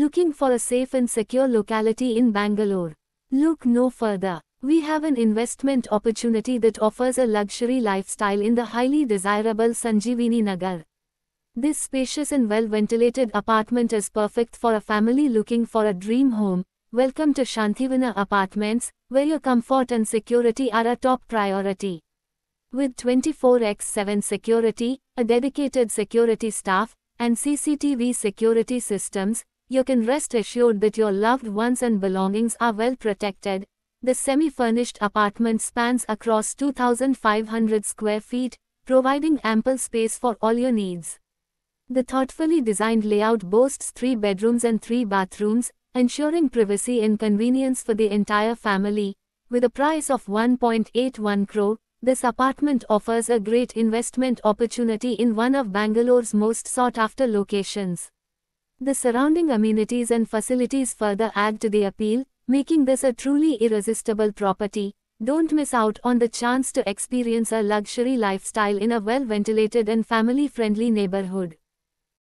looking for a safe and secure locality in Bangalore. Look no further. We have an investment opportunity that offers a luxury lifestyle in the highly desirable Sanjeevini Nagar. This spacious and well-ventilated apartment is perfect for a family looking for a dream home. Welcome to Shantivana Apartments, where your comfort and security are a top priority. With 24x7 security, a dedicated security staff, and CCTV security systems, you can rest assured that your loved ones and belongings are well protected. The semi-furnished apartment spans across 2,500 square feet, providing ample space for all your needs. The thoughtfully designed layout boasts three bedrooms and three bathrooms, ensuring privacy and convenience for the entire family. With a price of 1.81 crore, this apartment offers a great investment opportunity in one of Bangalore's most sought-after locations. The surrounding amenities and facilities further add to the appeal, making this a truly irresistible property. Don't miss out on the chance to experience a luxury lifestyle in a well-ventilated and family-friendly neighborhood.